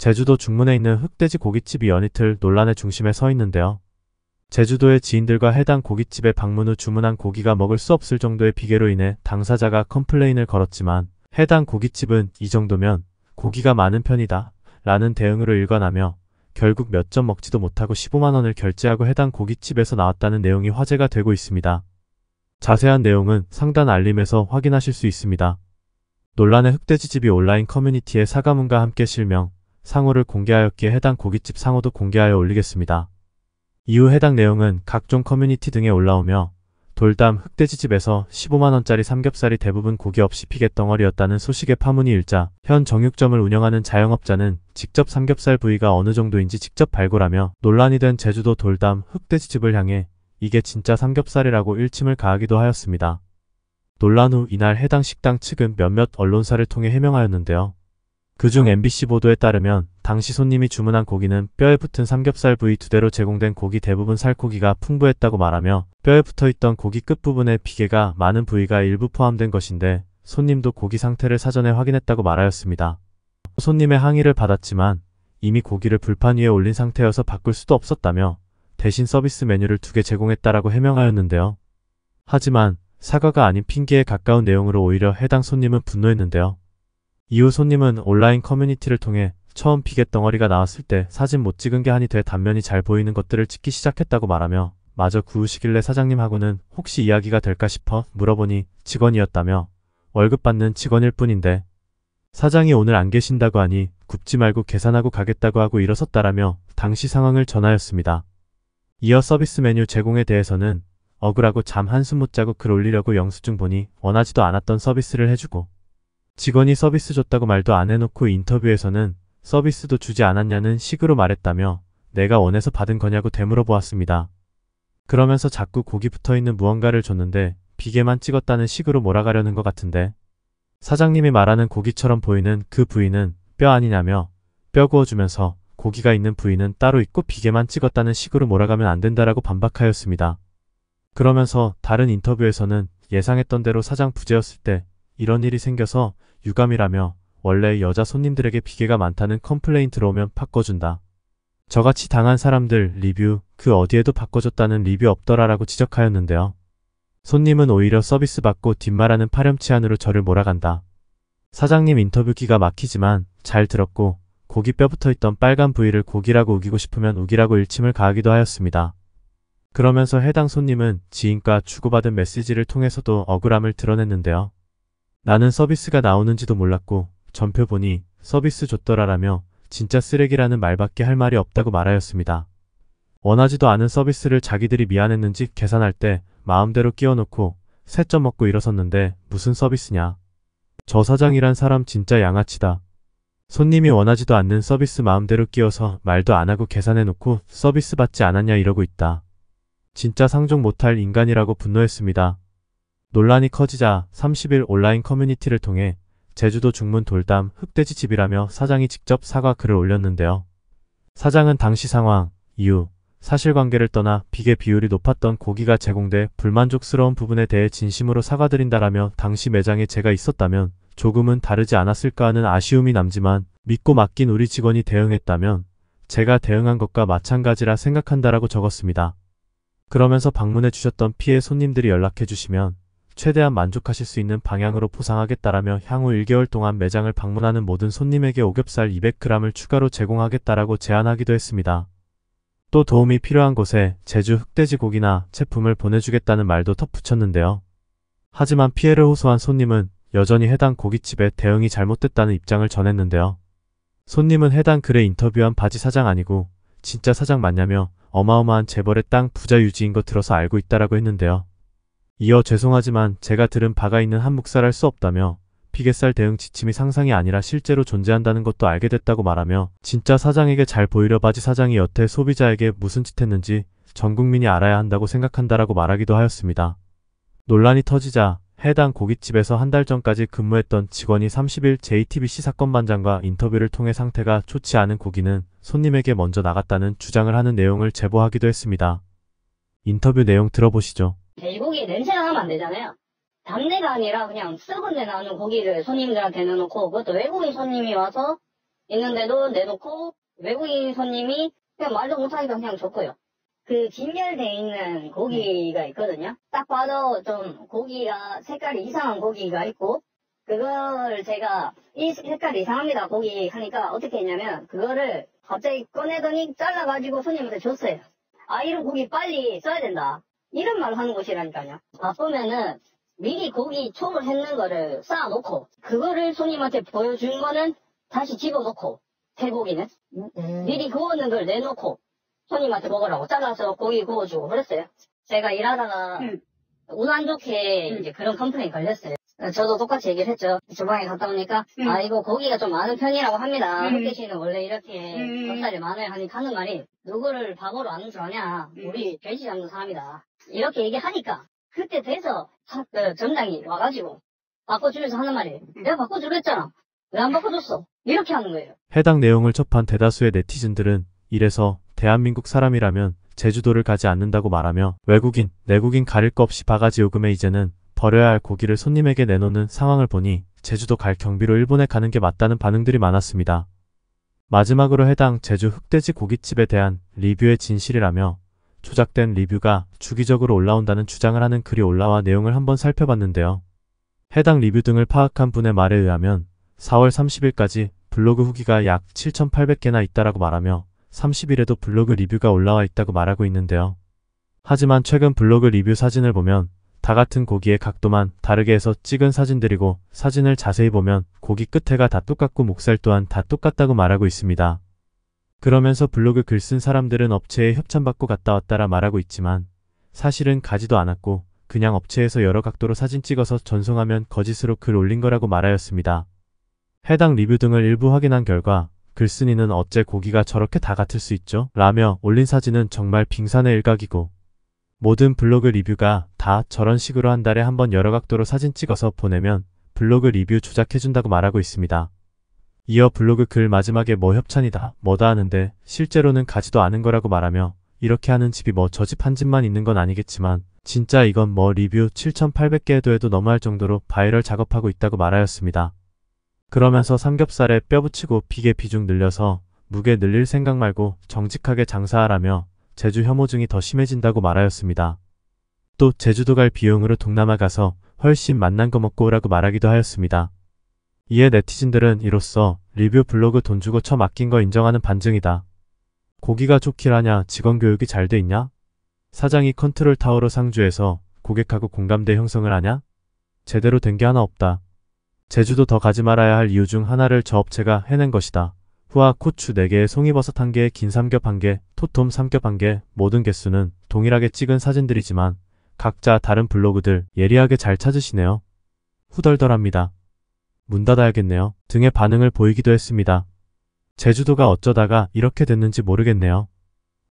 제주도 중문에 있는 흑돼지 고깃집이 연이틀 논란의 중심에 서 있는데요. 제주도의 지인들과 해당 고깃집에 방문 후 주문한 고기가 먹을 수 없을 정도의 비계로 인해 당사자가 컴플레인을 걸었지만 해당 고깃집은 이 정도면 고기가 많은 편이다 라는 대응으로 일관하며 결국 몇 점 먹지도 못하고 15만원을 결제하고 해당 고깃집에서 나왔다는 내용이 화제가 되고 있습니다. 자세한 내용은 상단 알림에서 확인하실 수 있습니다. 논란의 흑돼지집이 온라인 커뮤니티에 사과문과 함께 실명, 상호를 공개하였기에 해당 고깃집 상호도 공개하여 올리겠습니다. 이후 해당 내용은 각종 커뮤니티 등에 올라오며 돌담 흑돼지집에서 15만원짜리 삼겹살이 대부분 고기 없이 피겟덩어리였다는 소식에 파문이 일자 현 정육점을 운영하는 자영업자는 직접 삼겹살 부위가 어느 정도인지 직접 발굴하며 논란이 된 제주도 돌담 흑돼지집을 향해 이게 진짜 삼겹살이라고 일침을 가하기도 하였습니다. 논란 후 이날 해당 식당 측은 몇몇 언론사를 통해 해명하였는데요. 그중 MBC 보도에 따르면 당시 손님이 주문한 고기는 뼈에 붙은 삼겹살 부위 두 대로 제공된 고기 대부분 살코기가 풍부했다고 말하며 뼈에 붙어있던 고기 끝부분에 비계가 많은 부위가 일부 포함된 것인데 손님도 고기 상태를 사전에 확인했다고 말하였습니다. 손님의 항의를 받았지만 이미 고기를 불판 위에 올린 상태여서 바꿀 수도 없었다며 대신 서비스 메뉴를 두 개 제공했다라고 해명하였는데요. 하지만 사과가 아닌 핑계에 가까운 내용으로 오히려 해당 손님은 분노했는데요. 이후 손님은 온라인 커뮤니티를 통해 처음 비겟 덩어리가 나왔을 때 사진 못 찍은 게 아니 돼 단면이 잘 보이는 것들을 찍기 시작했다고 말하며 마저 구우시길래 사장님하고는 혹시 이야기가 될까 싶어 물어보니 직원이었다며 월급 받는 직원일 뿐인데 사장이 오늘 안 계신다고 하니 굽지 말고 계산하고 가겠다고 하고 일어섰다라며 당시 상황을 전하였습니다. 이어 서비스 메뉴 제공에 대해서는 억울하고 잠 한숨 못 자고 글 올리려고 영수증 보니 원하지도 않았던 서비스를 해주고 직원이 서비스 줬다고 말도 안 해놓고 인터뷰에서는 서비스도 주지 않았냐는 식으로 말했다며 내가 원해서 받은 거냐고 되물어보았습니다. 그러면서 자꾸 고기 붙어있는 무언가를 줬는데 비계만 찍었다는 식으로 몰아가려는 것 같은데 사장님이 말하는 고기처럼 보이는 그 부위는 뼈 아니냐며 뼈 구워주면서 고기가 있는 부위는 따로 있고 비계만 찍었다는 식으로 몰아가면 안 된다라고 반박하였습니다. 그러면서 다른 인터뷰에서는 예상했던 대로 사장 부재였을 때 이런 일이 생겨서 유감이라며 원래 여자 손님들에게 비계가 많다는 컴플레인 들어오면 바꿔준다. 저같이 당한 사람들 리뷰 그 어디에도 바꿔줬다는 리뷰 없더라라고 지적하였는데요. 손님은 오히려 서비스 받고 뒷말하는 파렴치한으로 저를 몰아간다. 사장님 인터뷰 기가 막히지만 잘 들었고 고기 뼈붙어 있던 빨간 부위를 고기라고 우기고 싶으면 우기라고 일침을 가하기도 하였습니다. 그러면서 해당 손님은 지인과 주고받은 메시지를 통해서도 억울함을 드러냈는데요. 나는 서비스가 나오는지도 몰랐고 전표 보니 서비스 줬더라라며 진짜 쓰레기라는 말밖에 할 말이 없다고 말하였습니다. 원하지도 않은 서비스를 자기들이 미안했는지 계산할 때 마음대로 끼워놓고 새점 먹고 일어섰는데 무슨 서비스냐. 저 사장이란 사람 진짜 양아치다. 손님이 원하지도 않는 서비스 마음대로 끼워서 말도 안 하고 계산해놓고 서비스 받지 않았냐 이러고 있다. 진짜 상종 못할 인간이라고 분노했습니다. 논란이 커지자 30일 온라인 커뮤니티를 통해 제주도 중문 돌담 흑돼지 집이라며 사장이 직접 사과 글을 올렸는데요. 사장은 당시 상황, 이유, 사실관계를 떠나 비계 비율이 높았던 고기가 제공돼 불만족스러운 부분에 대해 진심으로 사과드린다라며 당시 매장에 제가 있었다면 조금은 다르지 않았을까 하는 아쉬움이 남지만 믿고 맡긴 우리 직원이 대응했다면 제가 대응한 것과 마찬가지라 생각한다라고 적었습니다. 그러면서 방문해 주셨던 피해 손님들이 연락해 주시면 최대한 만족하실 수 있는 방향으로 포상하겠다라며 향후 1개월 동안 매장을 방문하는 모든 손님에게 오겹살 200g을 추가로 제공하겠다라고 제안하기도 했습니다. 또 도움이 필요한 곳에 제주 흑돼지고기나 제품을 보내주겠다는 말도 덧붙였는데요. 하지만 피해를 호소한 손님은 여전히 해당 고깃집의 대응이 잘못됐다는 입장을 전했는데요. 손님은 해당 글에 인터뷰한 바지 사장 아니고 진짜 사장 맞냐며 어마어마한 재벌의 땅 부자 유지인 거 들어서 알고 있다라고 했는데요. 이어 죄송하지만 제가 들은 바가 있는 한 묵살할 수 없다며 피겟살 대응 지침이 상상이 아니라 실제로 존재한다는 것도 알게 됐다고 말하며 진짜 사장에게 잘 보이려 바지 사장이 여태 소비자에게 무슨 짓 했는지 전 국민이 알아야 한다고 생각한다라고 말하기도 하였습니다. 논란이 터지자 해당 고깃집에서 한 달 전까지 근무했던 직원이 30일 JTBC 사건 반장과 인터뷰를 통해 상태가 좋지 않은 고기는 손님에게 먼저 나갔다는 주장을 하는 내용을 제보하기도 했습니다. 인터뷰 내용 들어보시죠. 돼지고기 냄새가 나면 안 되잖아요. 담내가 아니라 그냥 썩은 데 나는 고기를 손님들한테 내놓고 그것도 외국인 손님이 와서 있는데도 내놓고 외국인 손님이 그냥 말도 못하니까 그냥 줬고요. 그 진열돼 있는 고기가 있거든요. 딱 봐도 좀 고기가 색깔이 이상한 고기가 있고 그걸 제가 이 색깔이 이상합니다 고기 하니까 어떻게 했냐면 그거를 갑자기 꺼내더니 잘라가지고 손님한테 줬어요. 아 이런 고기 빨리 써야 된다. 이런 말을 하는 곳이라니까요. 바쁘면은 미리 고기 촉을 했는 거를 쌓아놓고 그거를 손님한테 보여준 거는 다시 집어넣고 태고기는 음, 음. 미리 구워놓은 걸 내놓고 손님한테 먹으라고 잘라서 고기 구워주고 그랬어요. 제가 일하다가 음. 운안 좋게 음. 이제 그런 컴플레인 걸렸어요. 네, 저도 똑같이 얘기를 했죠. 주방에 갔다 오니까 음. 아 이거 고기가 좀 많은 편이라고 합니다. 흑돼 음. 지는 원래 이렇게 음. 살이 많아요 하니까 하는 말이 누구를 밥으로안는줄 아냐. 음. 우리 돼지 잡는 사람이다. 이렇게 얘기하니까 그때 돼서 그 어, 정당이 와가지고 바꿔주면서 하는 말이 음. 내가 바꿔주려 했잖아. 왜 안 바꿔줬어? 이렇게 하는 거예요. 해당 내용을 접한 대다수의 네티즌들은 이래서 대한민국 사람이라면 제주도를 가지 않는다고 말하며 외국인, 내국인 가릴 것 없이 바가지 요금에 이제는 버려야 할 고기를 손님에게 내놓는 상황을 보니 제주도 갈 경비로 일본에 가는 게 맞다는 반응들이 많았습니다. 마지막으로 해당 제주 흑돼지 고깃집에 대한 리뷰의 진실이라며 조작된 리뷰가 주기적으로 올라온다는 주장을 하는 글이 올라와 내용을 한번 살펴봤는데요. 해당 리뷰 등을 파악한 분의 말에 의하면 4월 30일까지 블로그 후기가 약 7,800개나 있다라고 말하며 30일에도 블로그 리뷰가 올라와 있다고 말하고 있는데요. 하지만 최근 블로그 리뷰 사진을 보면 다 같은 고기의 각도만 다르게 해서 찍은 사진들이고 사진을 자세히 보면 고기 끝에가 다 똑같고 목살 또한 다 똑같다고 말하고 있습니다. 그러면서 블로그 글 쓴 사람들은 업체에 협찬받고 갔다 왔다라 말하고 있지만 사실은 가지도 않았고 그냥 업체에서 여러 각도로 사진 찍어서 전송하면 거짓으로 글 올린 거라고 말하였습니다. 해당 리뷰 등을 일부 확인한 결과 글쓴이는 어째 고기가 저렇게 다 같을 수 있죠? 라며 올린 사진은 정말 빙산의 일각이고 모든 블로그 리뷰가 다 저런 식으로 한 달에 한 번 여러 각도로 사진 찍어서 보내면 블로그 리뷰 조작해준다고 말하고 있습니다. 이어 블로그 글 마지막에 뭐 협찬이다 뭐다 하는데 실제로는 가지도 않은 거라고 말하며 이렇게 하는 집이 뭐 저 집 한 집만 있는 건 아니겠지만 진짜 이건 뭐 리뷰 7,800개 도 해도 너무할 정도로 바이럴 작업하고 있다고 말하였습니다. 그러면서 삼겹살에 뼈 붙이고 비계 비중 늘려서 무게 늘릴 생각 말고 정직하게 장사하라며 제주 혐오증이 더 심해진다고 말하였습니다. 또 제주도 갈 비용으로 동남아 가서 훨씬 맛난거 먹고 오라고 말하기도 하였습니다. 이에 네티즌들은 이로써 리뷰 블로그 돈 주고 처 맡긴 거 인정하는 반증이다. 고기가 좋기라냐 직원 교육이 잘 돼 있냐? 사장이 컨트롤 타워로 상주해서 고객하고 공감대 형성을 하냐? 제대로 된 게 하나 없다. 제주도 더 가지 말아야 할 이유 중 하나를 저 업체가 해낸 것이다. 후아 코추 4개에 송이버섯 1개, 긴 삼겹 1개, 토톰 삼겹 1개, 모든 개수는 동일하게 찍은 사진들이지만 각자 다른 블로그들 예리하게 잘 찾으시네요. 후덜덜합니다. 문 닫아야겠네요. 등의 반응을 보이기도 했습니다. 제주도가 어쩌다가 이렇게 됐는지 모르겠네요.